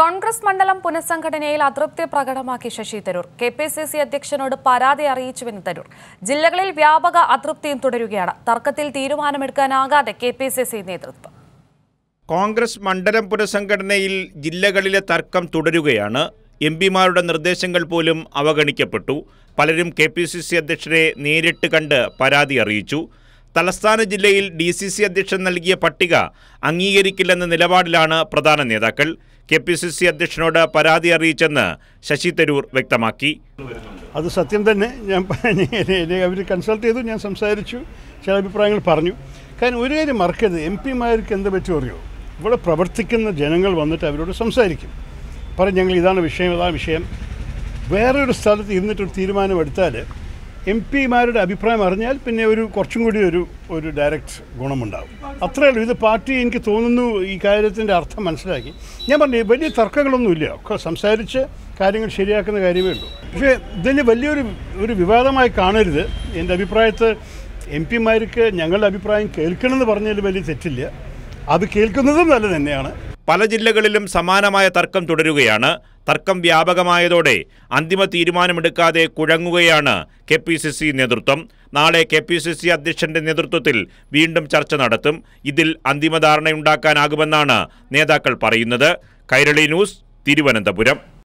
കോൺഗ്രസ് മണ്ഡലം പുനഃസംഘടനയിൽ അതൃപ്തി പ്രകടമാക്കി Shashi Tharoor K P C C അധ്യക്ഷനോട് പരാതി അറിയിച്ചുവെന്ന് തരൂർ ജില്ലകളിൽ വ്യാപക അതൃപ്തിയും തുടരുകയാണ് തർക്കത്തിൽ തീരുമാനമെടുക്കാനാകാതെ കെ പി സി സി നേതൃത്വം കോൺഗ്രസ് മണ്ഡലം പുനഃസംഘടനയിൽ ജില്ലകളിലെ തർക്കം തുടരുകയാണ് എം പിമാരുടെ നിർദ്ദേശങ്ങൾ പോലും അവഗണിക്കപ്പെട്ടു പലരും കെ പി സി സി അധ്യക്ഷനെ നേരിട്ട് കണ്ട് പരാതി അറിയിച്ചു തലസ്ഥാന ജില്ലയിൽ ഡി സി സി അധ്യക്ഷൻ നൽകിയ പട്ടിക അംഗീകരിക്കില്ലെന്ന നിലപാടിലാണ് പ്രധാന നേതാക്കൾ കെ പി സി സി അധ്യക്ഷനോട് പരാതി അറിയിച്ചെന്ന് ശശി തരൂർ വ്യക്തമാക്കി അത് സത്യം തന്നെ ഞാൻ അവർ കൺസൾട്ട് ചെയ്തു ഞാൻ സംസാരിച്ചു ചില അഭിപ്രായങ്ങൾ പറഞ്ഞു കാരണം ഒരു കാര്യം മറക്കരുത് എം പിമാർക്ക് എന്ത് പറ്റും അറിയോ ഇവിടെ പ്രവർത്തിക്കുന്ന ജനങ്ങൾ വന്നിട്ട് അവരോട് സംസാരിക്കും പറയും ഞങ്ങൾ ഇതാണ് വിഷയം ഇതാണ് വിഷയം വേറൊരു സ്ഥലത്ത് ഇരുന്നിട്ടൊരു തീരുമാനമെടുത്താൽ എം പിമാരുടെ അഭിപ്രായം അറിഞ്ഞാൽ പിന്നെ ഒരു കുറച്ചും കൂടി ഒരു ഒരു ഡയറക്റ്റ് ഗുണമുണ്ടാകും അത്രയേ ഉള്ളൂ ഇത് പാർട്ടി എനിക്ക് തോന്നുന്നു ഈ കാര്യത്തിൻ്റെ അർത്ഥം മനസ്സിലാക്കി ഞാൻ പറഞ്ഞു വലിയ തർക്കങ്ങളൊന്നുമില്ല ഒക്കെ സംസാരിച്ച് കാര്യങ്ങൾ ശരിയാക്കുന്ന കാര്യമേ ഉള്ളൂ പക്ഷേ ഇതിന് വലിയൊരു ഒരു വിവാദമായി കാണരുത് എൻ്റെ അഭിപ്രായത്തിൽ എം പിമാർക്ക് ഞങ്ങളുടെ അഭിപ്രായം കേൾക്കണമെന്ന് പറഞ്ഞതിൽ വലിയ തെറ്റില്ല അത് കേൾക്കുന്നതും നല്ലത് തന്നെയാണ് പല ജില്ലകളിലും സമാനമായ തർക്കം തുടരുകയാണ് തർക്കം വ്യാപകമായതോടെ അന്തിമ തീരുമാനമെടുക്കാതെ കുഴങ്ങുകയാണ് കെ പി സി സി നേതൃത്വം നാളെ കെ പി സി സി അധ്യക്ഷന്റെ നേതൃത്വത്തിൽ വീണ്ടും ചർച്ച നടത്തും ഇതിൽ അന്തിമ ധാരണയുണ്ടാക്കാനാകുമെന്നാണ് നേതാക്കൾ പറയുന്നത് കൈരളി ന്യൂസ് തിരുവനന്തപുരം